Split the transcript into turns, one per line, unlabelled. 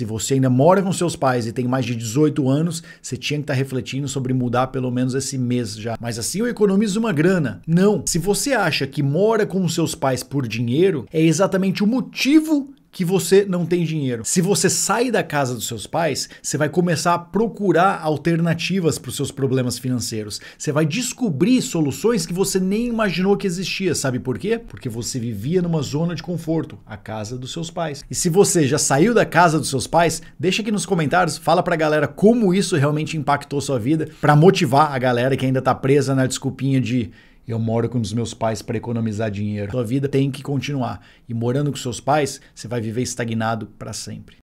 Se você ainda mora com seus pais e tem mais de 18 anos, você tinha que estar tá refletindo sobre mudar pelo menos esse mês já. Mas assim eu economizo uma grana. Não. Se você acha que mora com seus pais por dinheiro, é exatamente o motivo que você não tem dinheiro. Se você sai da casa dos seus pais, você vai começar a procurar alternativas para os seus problemas financeiros. Você vai descobrir soluções que você nem imaginou que existia. Sabe por quê? Porque você vivia numa zona de conforto, a casa dos seus pais. E se você já saiu da casa dos seus pais, deixa aqui nos comentários, fala para a galera como isso realmente impactou sua vida, para motivar a galera que ainda tá presa na desculpinha de eu moro com os meus pais para economizar dinheiro. Sua vida tem que continuar. E morando com seus pais, você vai viver estagnado para sempre.